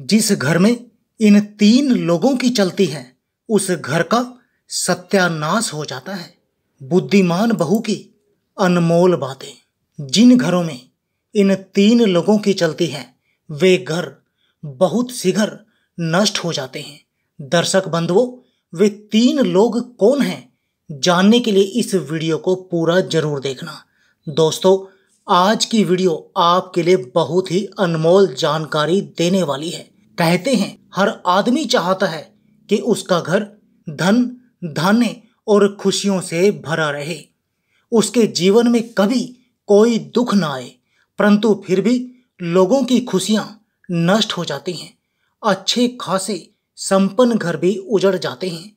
जिस घर में इन तीन लोगों की चलती है उस घर का सत्यानाश हो जाता है बुद्धिमान बहू की अनमोल बातें जिन घरों में इन तीन लोगों की चलती है वे घर बहुत शीघ्र नष्ट हो जाते हैं दर्शक बंधुओं वे तीन लोग कौन हैं जानने के लिए इस वीडियो को पूरा जरूर देखना दोस्तों आज की वीडियो आपके लिए बहुत ही अनमोल जानकारी देने वाली है कहते हैं हर आदमी चाहता है कि उसका घर धन धान्य और खुशियों से भरा रहे उसके जीवन में कभी कोई दुख ना आए परंतु फिर भी लोगों की खुशियाँ नष्ट हो जाती हैं अच्छे खासे संपन्न घर भी उजड़ जाते हैं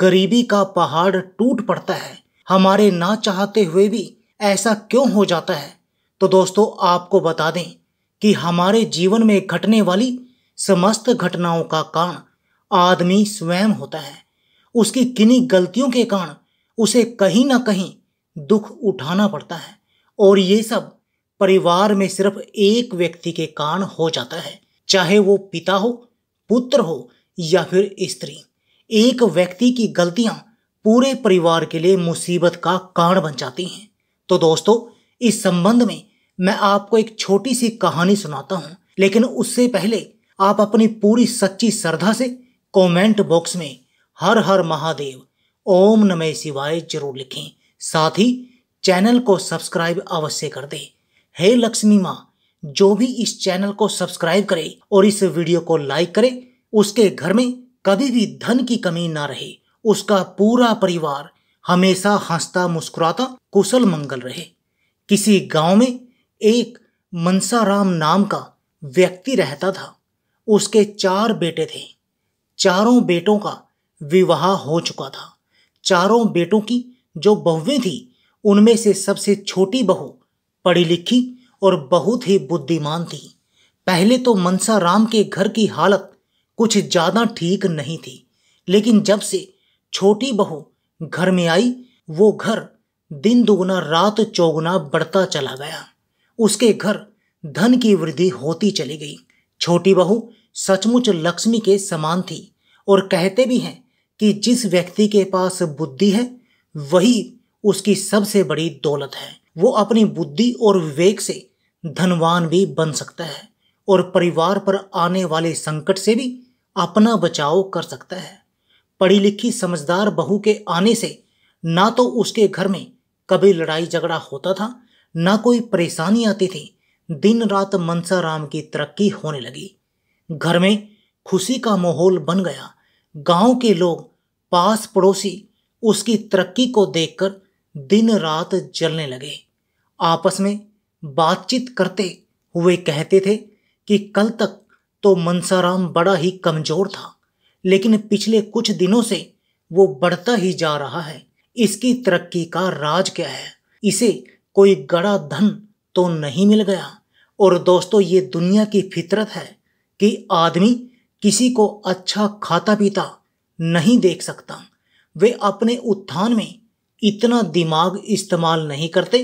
गरीबी का पहाड़ टूट पड़ता है हमारे ना चाहते हुए भी ऐसा क्यों हो जाता है तो दोस्तों आपको बता दें कि हमारे जीवन में घटने वाली समस्त घटनाओं का कारण आदमी स्वयं होता है उसकी किन्हीं गलतियों के कारण उसे कहीं ना कहीं दुख उठाना पड़ता है और ये सब परिवार में सिर्फ एक व्यक्ति के कारण हो जाता है चाहे वो पिता हो पुत्र हो या फिर स्त्री एक व्यक्ति की गलतियां पूरे परिवार के लिए मुसीबत का कारण बन जाती हैं तो दोस्तों इस संबंध में मैं आपको एक छोटी सी कहानी सुनाता हूँ लेकिन उससे पहले आप अपनी पूरी सच्ची श्रद्धा से कमेंट बॉक्स में हर हर महादेव ओम नमः शिवाय जरूर लिखें साथ ही चैनल को सब्सक्राइब अवश्य कर दें हे लक्ष्मी माँ जो भी इस चैनल को सब्सक्राइब करे और इस वीडियो को लाइक करे उसके घर में कभी भी धन की कमी ना रहे उसका पूरा परिवार हमेशा हंसता मुस्कुराता कुशल मंगल रहे किसी गांव में एक मनसाराम नाम का व्यक्ति रहता था उसके चार बेटे थे चारों बेटों का विवाह हो चुका था चारों बेटों की जो बहुएं थी उनमें से सबसे छोटी बहू पढ़ी लिखी और बहुत ही बुद्धिमान थी पहले तो मनसाराम के घर की हालत कुछ ज़्यादा ठीक नहीं थी लेकिन जब से छोटी बहू घर में आई वो घर दिन दोगुना रात चौगुना बढ़ता चला गया उसके घर धन की वृद्धि होती चली गई छोटी बहू सचमुच लक्ष्मी के समान थी और कहते भी हैं कि जिस व्यक्ति के पास बुद्धि है वही उसकी सबसे बड़ी दौलत है वो अपनी बुद्धि और विवेक से धनवान भी बन सकता है और परिवार पर आने वाले संकट से भी अपना बचाव कर सकता है पढ़ी लिखी समझदार बहू के आने से ना तो उसके घर में कभी लड़ाई झगड़ा होता था ना कोई परेशानी आती थी दिन रात मनसा राम की तरक्की होने लगी घर में खुशी का माहौल बन गया गांव के लोग पास पड़ोसी उसकी तरक्की को देखकर दिन रात जलने लगे आपस में बातचीत करते हुए कहते थे कि कल तक तो मनसाराम बड़ा ही कमजोर था लेकिन पिछले कुछ दिनों से वो बढ़ता ही जा रहा है इसकी तरक्की का राज क्या है इसे कोई गड़ा धन तो नहीं मिल गया और दोस्तों ये दुनिया की फितरत है कि आदमी किसी को अच्छा खाता पीता नहीं देख सकता वे अपने उत्थान में इतना दिमाग इस्तेमाल नहीं करते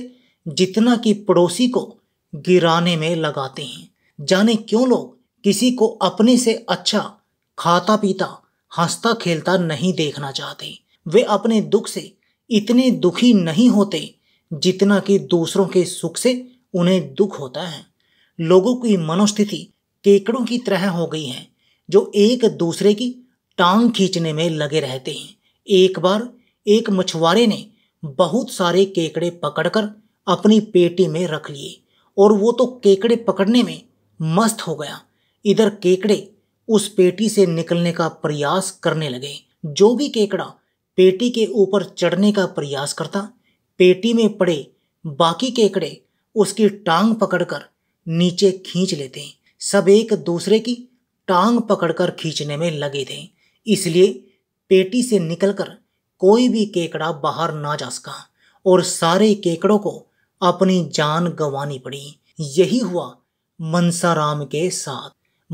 जितना कि पड़ोसी को गिराने में लगाते हैं जाने क्यों लोग किसी को अपने से अच्छा खाता पीता हंसता खेलता नहीं देखना चाहते वे अपने दुख से इतने दुखी नहीं होते जितना कि दूसरों के सुख से उन्हें दुख होता है लोगों की मनोस्थिति केकड़ों की तरह हो गई है जो एक दूसरे की टांग खींचने में लगे रहते हैं एक बार एक मछुआरे ने बहुत सारे केकड़े पकड़कर अपनी पेटी में रख लिए और वो तो केकड़े पकड़ने में मस्त हो गया इधर केकड़े उस पेटी से निकलने का प्रयास करने लगे जो भी केकड़ा पेटी के ऊपर चढ़ने का प्रयास करता पेटी में पड़े बाकी केकड़े उसकी टांग पकड़कर नीचे खींच लेते सब एक दूसरे की टांग पकड़कर खींचने में लगे थे इसलिए पेटी से निकलकर कोई भी केकड़ा बाहर ना जा सका और सारे केकड़ों को अपनी जान गंवानी पड़ी यही हुआ मनसाराम के साथ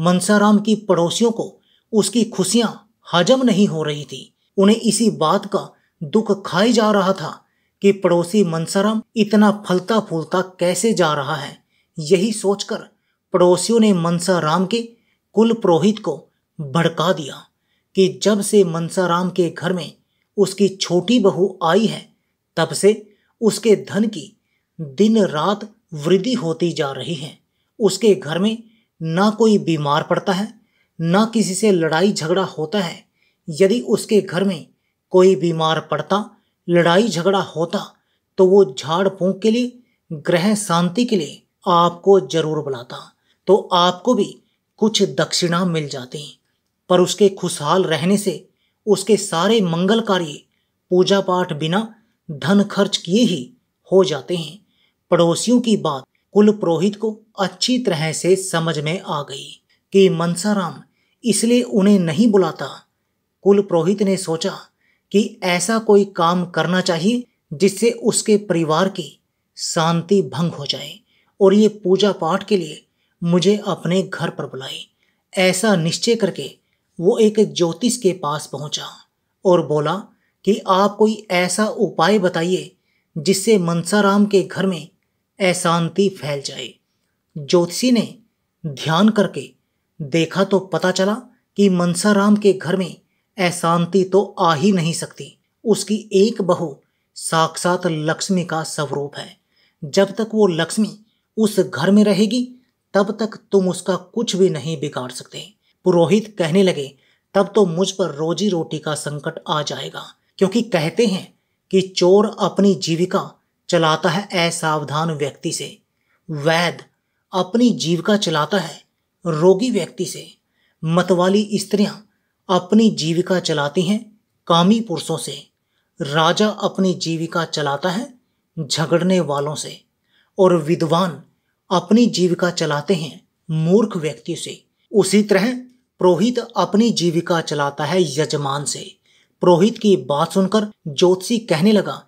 मनसाराम की पड़ोसियों को उसकी खुशियां हजम नहीं हो रही थी उन्हें इसी बात का दुख खाई जा रहा था कि पड़ोसी मनसराम इतना फलता फूलता कैसे जा रहा है यही सोचकर पड़ोसियों ने मनसाराम के कुल पुरोहित को भड़का दिया कि जब से मनसाराम के घर में उसकी छोटी बहू आई है तब से उसके धन की दिन रात वृद्धि होती जा रही है उसके घर में ना कोई बीमार पड़ता है ना किसी से लड़ाई झगड़ा होता है यदि उसके घर में कोई बीमार पड़ता लड़ाई झगड़ा होता तो वो झाड़ फूंक के लिए ग्रह शांति के लिए आपको जरूर बुलाता तो आपको भी कुछ दक्षिणा मिल जाती पर उसके खुशहाल रहने से उसके सारे मंगल कार्य पूजा पाठ बिना धन खर्च किए ही हो जाते हैं पड़ोसियों की बात कुल पुरोहित को अच्छी तरह से समझ में आ गई कि मनसाराम इसलिए उन्हें नहीं बुलाता कुल पुरोहित ने सोचा कि ऐसा कोई काम करना चाहिए जिससे उसके परिवार की शांति भंग हो जाए और ये पूजा पाठ के लिए मुझे अपने घर पर बुलाए ऐसा निश्चय करके वो एक ज्योतिष के पास पहुंचा और बोला कि आप कोई ऐसा उपाय बताइए जिससे मनसाराम के घर में अशांति फैल जाए ज्योतिषी ने ध्यान करके देखा तो पता चला कि मनसाराम के घर में अशांति तो आ ही नहीं सकती उसकी एक बहु साक्षात लक्ष्मी का स्वरूप है जब तक वो लक्ष्मी उस घर में रहेगी तब तक तुम उसका कुछ भी नहीं बिगाड़ सकते पुरोहित कहने लगे तब तो मुझ पर रोजी रोटी का संकट आ जाएगा क्योंकि कहते हैं कि चोर अपनी जीविका चलाता है असावधान व्यक्ति से वैद अपनी जीविका चलाता है रोगी व्यक्ति से मतवाली स्त्रियां अपनी जीविका चलाती हैं कामी पुरुषों से राजा अपनी जीविका चलाता है झगड़ने वालों से और विद्वान अपनी जीविका चलाते हैं मूर्ख व्यक्ति से उसी तरह पुरोहित अपनी जीविका चलाता है यजमान से पुरोहित की बात सुनकर ज्योतिषी कहने लगा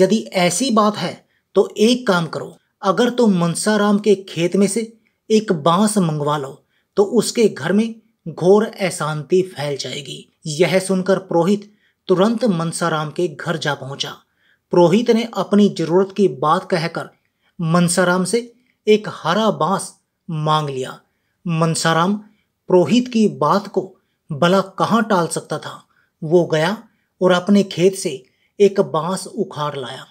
यदि ऐसी बात है तो एक काम करो अगर तुम तो मनसाराम के खेत में से एक बांस मंगवा लो तो उसके घर में घोर अशांति फैल जाएगी यह सुनकर पुरोहित तुरंत मनसाराम के घर जा पहुंचा पुरोहित ने अपनी जरूरत की बात कहकर मनसाराम से एक हरा बांस मांग लिया मनसाराम पुरोहित की बात को भला कहाँ टाल सकता था वो गया और अपने खेत से एक बांस उखाड़ लाया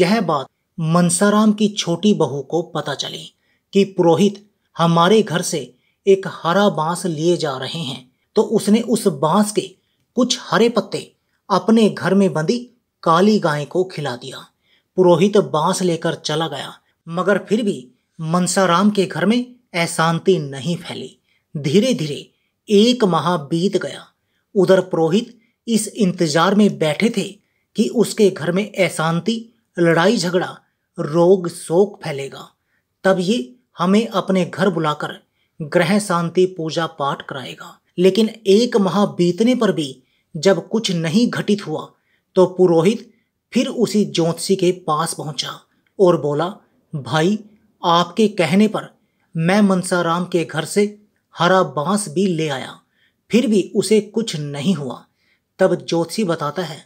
यह बात मनसाराम की छोटी बहू को पता चली कि पुरोहित हमारे घर से एक हरा बांस लिए जा रहे हैं तो उसने उस बांस के कुछ हरे पत्ते अपने घर में बंधी काली गाय को खिला दिया पुरोहित बांस लेकर चला गया मगर फिर भी मनसाराम के घर में अशांति नहीं फैली धीरे धीरे एक माह बीत गया उधर पुरोहित इस इंतजार में बैठे थे कि उसके घर में अशांति लड़ाई झगड़ा रोग शोक फैलेगा तब ये हमें अपने घर बुलाकर ग्रह शांति पूजा पाठ कराएगा लेकिन एक माह बीतने पर भी जब कुछ नहीं घटित हुआ तो पुरोहित फिर उसी ज्योतिषी के पास पहुंचा और बोला भाई आपके कहने पर मैं मनसाराम के घर से हरा बांस भी ले आया फिर भी उसे कुछ नहीं हुआ तब ज्योतिषी बताता है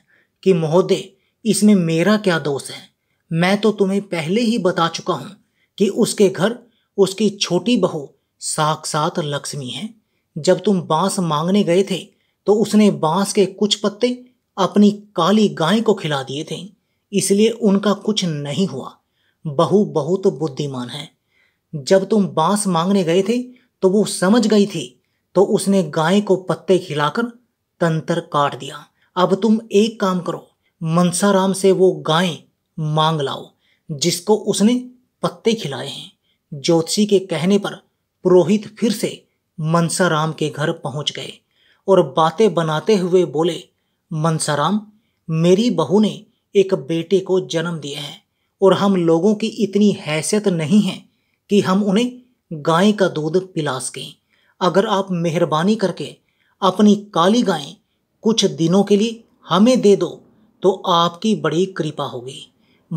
कि महोदय इसमें मेरा क्या दोष है मैं तो तुम्हें पहले ही बता चुका हूँ कि उसके घर उसकी छोटी बहू साक्षात लक्ष्मी है जब तुम बांस मांगने गए थे तो उसने बांस के कुछ पत्ते अपनी काली गाय को खिला दिए थे इसलिए उनका कुछ नहीं हुआ बहु बहुत तो बुद्धिमान है जब तुम बांस मांगने गए थे तो वो समझ गई थी तो उसने गाय को पत्ते खिलाकर तंत्र काट दिया अब तुम एक काम करो मनसाराम से वो गाय मांग लाओ जिसको उसने पत्ते खिलाए हैं ज्योतिषी के कहने पर पुरोहित फिर से मनसाराम के घर पहुंच गए और बातें बनाते हुए बोले मनसाराम मेरी बहू ने एक बेटे को जन्म दिया है और हम लोगों की इतनी हैसियत नहीं है कि हम उन्हें गाय का दूध पिला सकें अगर आप मेहरबानी करके अपनी काली गाय कुछ दिनों के लिए हमें दे दो तो आपकी बड़ी कृपा होगी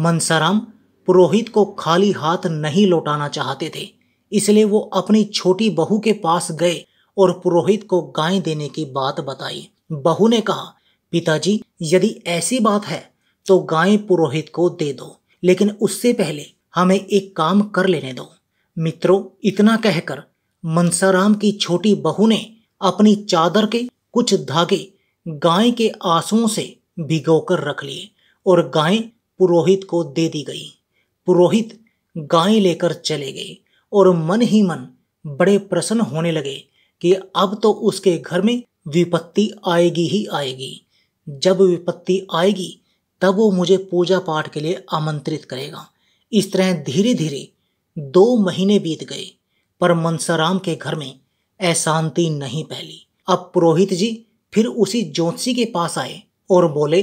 मनसाराम पुरोहित को खाली हाथ नहीं लौटाना चाहते थे इसलिए वो अपनी छोटी बहू के पास गए और पुरोहित को गाय देने की बात बताई बहू ने कहा पिताजी यदि ऐसी बात है तो गाय पुरोहित को दे दो लेकिन उससे पहले हमें एक काम कर लेने दो मित्रों इतना कहकर मनसाराम की छोटी बहू ने अपनी चादर के कुछ धागे गाय के आंसुओं से भिगोकर रख लिए और गाय पुरोहित को दे दी गई पुरोहित गाय लेकर चले गए और मन ही मन बड़े प्रसन्न होने लगे कि अब तो उसके घर में विपत्ति आएगी ही आएगी जब विपत्ति आएगी तब वो मुझे पूजा पाठ के लिए आमंत्रित करेगा इस तरह धीरे धीरे दो महीने बीत गए पर मनसाराम के घर में अशांति नहीं फैली अब पुरोहित जी फिर उसी ज्योतिषी के पास आए और बोले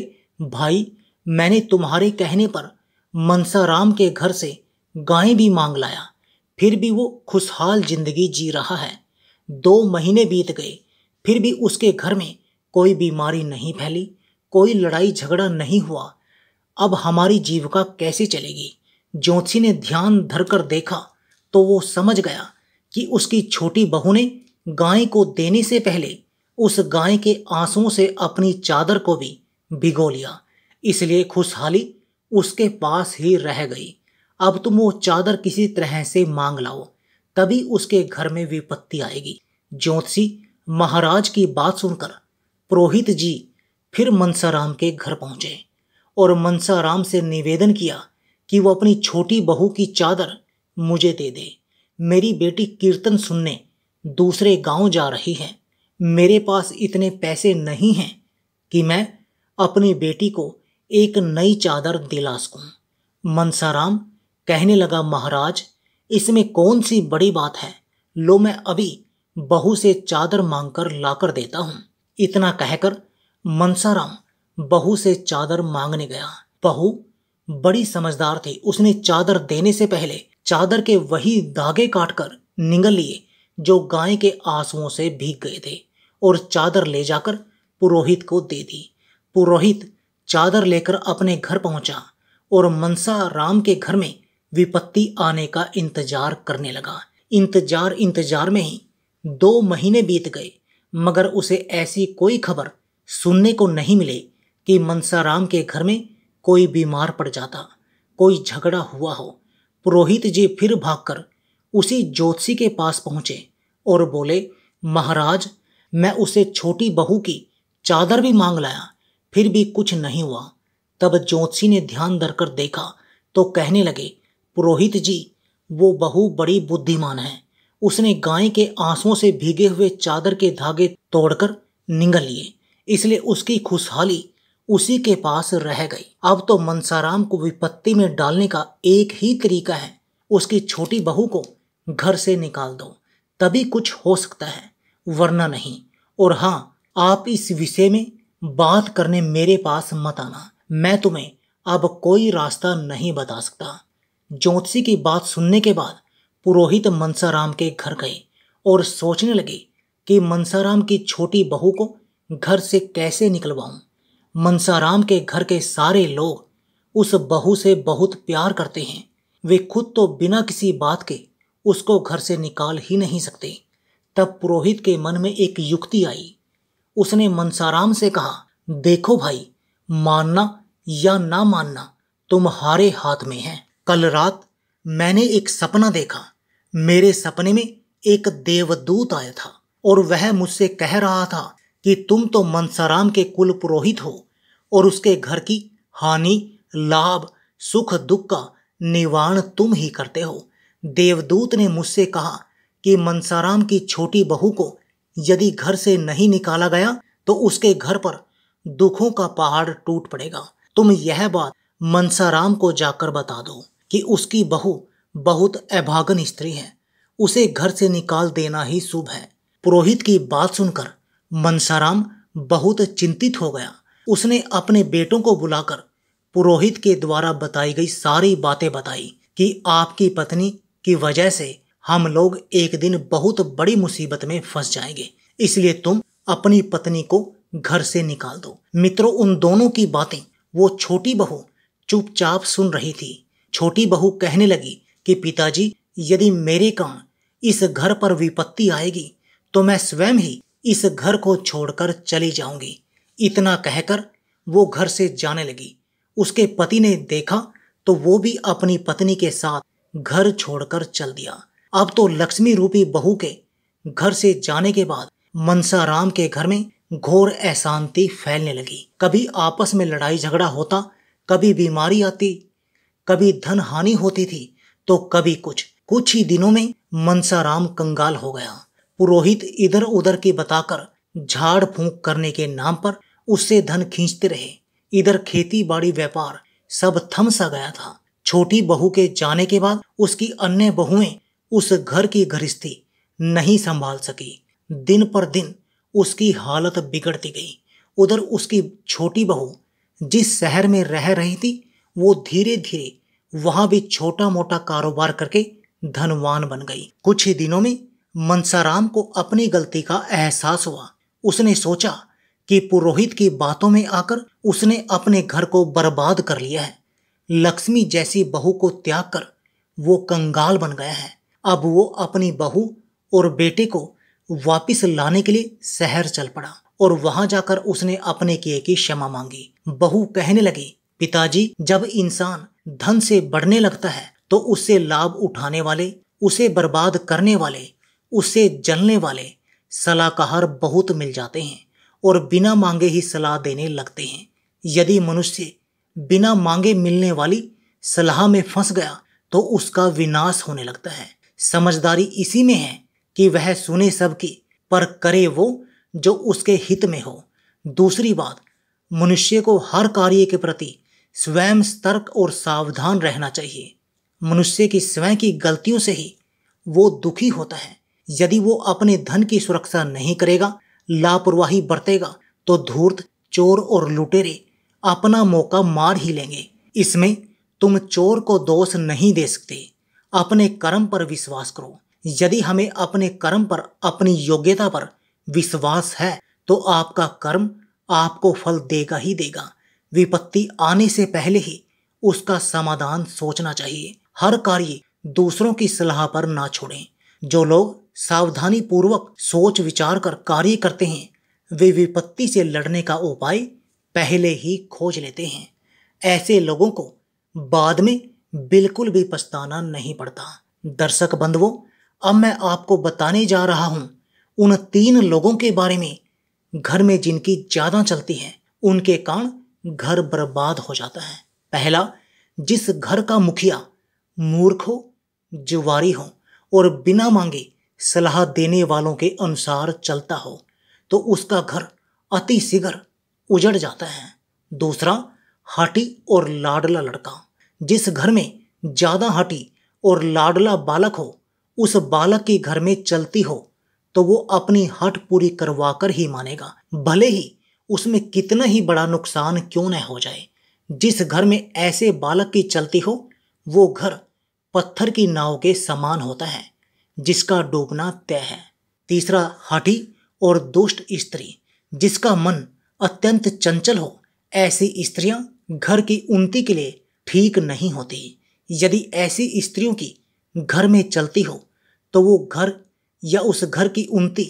भाई मैंने तुम्हारे कहने पर मनसाराम के घर से गाय भी मांग लाया फिर भी वो खुशहाल जिंदगी जी रहा है दो महीने बीत गए फिर भी उसके घर में कोई बीमारी नहीं फैली कोई लड़ाई झगड़ा नहीं हुआ अब हमारी जीविका कैसे चलेगी ज्योति ने ध्यान धरकर देखा तो वो समझ गया कि उसकी छोटी बहू ने गाय को देने से पहले उस गाय के आंसुओं से अपनी चादर को भी भिगो लिया इसलिए खुशहाली उसके पास ही रह गई अब तुम वो चादर किसी तरह से मांग लाओ तभी उसके घर में विपत्ति आएगी ज्योतिषी महाराज की बात सुनकर पुरोहित जी फिर मनसाराम के घर पहुंचे और मनसाराम से निवेदन किया कि वो अपनी छोटी बहू की चादर मुझे दे दे मेरी बेटी कीर्तन सुनने दूसरे गांव जा रही है मेरे पास इतने पैसे नहीं हैं कि मैं अपनी बेटी को एक नई चादर दिला सकूं मनसाराम कहने लगा महाराज इसमें कौन सी बड़ी बात है लो मैं अभी बहू से चादर मांगकर लाकर देता हूँ इतना कहकर मनसाराम बहू से चादर मांगने गया बहू बड़ी समझदार थी उसने चादर देने से पहले चादर के वही धागे काटकर निगल लिए जो गाय के आंसुओं से भीग गए थे और चादर ले जाकर पुरोहित को दे दी पुरोहित चादर लेकर अपने घर पहुंचा और मनसा राम के घर में विपत्ति आने का इंतजार करने लगा इंतजार इंतजार में ही दो महीने बीत गए मगर उसे ऐसी कोई खबर सुनने को नहीं मिली कि मनसाराम के घर में कोई बीमार पड़ जाता कोई झगड़ा हुआ हो पुरोहित जी फिर भागकर उसी ज्योतिषी के पास पहुंचे और बोले महाराज मैं उसे छोटी बहू की चादर भी मांग लाया फिर भी कुछ नहीं हुआ तब ज्योतिषी ने ध्यान धरकर देखा तो कहने लगे पुरोहित जी वो बहु बड़ी बुद्धिमान है उसने गाय के आंसुओं से भीगे हुए चादर के धागे तोड़कर निगल लिए इसलिए उसकी खुशहाली उसी के पास रह गई अब तो मनसाराम को विपत्ति में डालने का एक ही तरीका है उसकी छोटी बहू को घर से निकाल दो तभी कुछ हो सकता है वरना नहीं और हाँ आप इस विषय में बात करने मेरे पास मत आना मैं तुम्हें अब कोई रास्ता नहीं बता सकता ज्योतिषी की बात सुनने के बाद पुरोहित मनसाराम के घर गए और सोचने लगे कि मनसाराम की छोटी बहू को घर से कैसे निकलवाऊं मनसाराम के घर के सारे लोग उस बहू से बहुत प्यार करते हैं वे खुद तो बिना किसी बात के उसको घर से निकाल ही नहीं सकते तब पुरोहित के मन में एक युक्ति आई उसने मनसाराम से कहा देखो भाई मानना या ना मानना तुम्हारे हाथ में है कल रात मैंने एक सपना देखा मेरे सपने में एक देवदूत आया था और वह मुझसे कह रहा था कि तुम तो मनसाराम के कुल पुरोहित हो और उसके घर की हानि लाभ सुख दुख का निवारण तुम ही करते हो देवदूत ने मुझसे कहा कि मनसाराम की छोटी बहू को यदि घर से नहीं निकाला गया तो उसके घर पर दुखों का पहाड़ टूट पड़ेगा तुम यह बात मनसाराम को जाकर बता दो कि उसकी बहू बहुत अभागन स्त्री है उसे घर से निकाल देना ही शुभ है पुरोहित की बात सुनकर मनसाराम बहुत चिंतित हो गया उसने अपने बेटों को बुलाकर पुरोहित के द्वारा बताई गई सारी बातें बताई कि आपकी पत्नी की वजह से हम लोग एक दिन बहुत बड़ी मुसीबत में फंस जाएंगे इसलिए तुम अपनी पत्नी को घर से निकाल दो मित्रों उन दोनों की बातें वो छोटी बहू चुपचाप सुन रही थी छोटी बहू कहने लगी कि पिताजी यदि मेरे काम इस घर पर विपत्ति आएगी तो मैं स्वयं ही इस घर को छोड़कर चली जाऊंगी इतना कहकर वो घर से जाने लगी उसके पति ने देखा तो वो भी अपनी पत्नी के साथ घर छोड़कर चल दिया अब तो लक्ष्मी रूपी बहू के घर से जाने के बाद मनसाराम के घर में घोर अशांति फैलने लगी कभी आपस में लड़ाई झगड़ा होता कभी बीमारी आती कभी धन हानि होती थी तो कभी कुछ कुछ ही दिनों में मनसाराम कंगाल हो गया पुरोहित इधर उधर की बताकर झाड़ फूंक करने के नाम पर उससे धन खींचते रहे इधर खेती बाड़ी व्यापार सब थम सा गया था छोटी बहू के जाने के बाद उसकी अन्य बहुएं उस घर की घरिस्थी नहीं संभाल सकी दिन पर दिन उसकी हालत बिगड़ती गई उधर उसकी छोटी बहू जिस शहर में रह रही थी वो धीरे धीरे वहां भी छोटा मोटा कारोबार करके धनवान बन गई कुछ ही दिनों में मनसाराम को अपनी गलती का एहसास हुआ उसने सोचा कि पुरोहित की बातों में आकर उसने अपने घर को बर्बाद कर लिया है लक्ष्मी जैसी बहू को त्याग कर वो कंगाल बन गया है अब वो अपनी बहू और बेटे को वापिस लाने के लिए शहर चल पड़ा और वहां जाकर उसने अपने किए की क्षमा मांगी बहू कहने लगी पिताजी जब इंसान धन से बढ़ने लगता है तो उससे लाभ उठाने वाले उसे बर्बाद करने वाले उससे जलने वाले सलाहकार बहुत मिल जाते हैं और बिना मांगे ही सलाह देने लगते हैं यदि मनुष्य बिना मांगे मिलने वाली सलाह में फंस गया तो उसका विनाश होने लगता है समझदारी इसी में है कि वह सुने सबकी पर करे वो जो उसके हित में हो दूसरी बात मनुष्य को हर कार्य के प्रति स्वयं सतर्क और सावधान रहना चाहिए मनुष्य की स्वयं की गलतियों से ही वो दुखी होता है यदि वो अपने धन की सुरक्षा नहीं करेगा लापरवाही बरतेगा तो धूर्त चोर और लुटेरे अपना मौका मार ही लेंगे इसमें तुम चोर को दोष नहीं दे सकते अपने कर्म पर विश्वास करो यदि हमें अपने कर्म पर अपनी योग्यता पर विश्वास है तो आपका कर्म आपको फल देगा ही देगा विपत्ति आने से पहले ही उसका समाधान सोचना चाहिए हर कार्य दूसरों की सलाह पर ना छोड़ें जो लोग सावधानी पूर्वक सोच विचार कर कार्य करते हैं वे विपत्ति से लड़ने का उपाय पहले ही खोज लेते हैं ऐसे लोगों को बाद में बिल्कुल भी पछताना नहीं पड़ता दर्शक बंधुओं अब मैं आपको बताने जा रहा हूँ उन तीन लोगों के बारे में घर में जिनकी ज़्यादा चलती है उनके कारण घर बर्बाद हो जाता है पहला जिस घर का मुखिया मूर्ख हो जुवारी हो और बिना मांगे सलाह देने वालों के अनुसार चलता हो तो उसका घर अति शीघ्र उजड़ जाता है दूसरा हाटी और लाडला लड़का जिस घर में ज़्यादा हाटी और लाडला बालक हो उस बालक के घर में चलती हो तो वो अपनी हट पूरी करवाकर ही मानेगा भले ही उसमें कितना ही बड़ा नुकसान क्यों न हो जाए जिस घर में ऐसे बालक की चलती हो वो घर पत्थर की नाव के समान होता है जिसका डूबना तय है तीसरा हठी और दुष्ट स्त्री जिसका मन अत्यंत चंचल हो ऐसी स्त्रियां घर की उन्नति के लिए ठीक नहीं होती यदि ऐसी स्त्रियों की घर में चलती हो तो वो घर या उस घर की उन्नति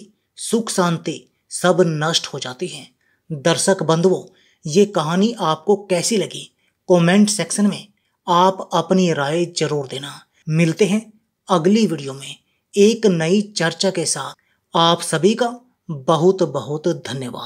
सुख शांति सब नष्ट हो जाती है दर्शक बंधुओं ये कहानी आपको कैसी लगी कमेंट सेक्शन में आप अपनी राय जरूर देना मिलते हैं अगली वीडियो में एक नई चर्चा के साथ आप सभी का बहुत बहुत धन्यवाद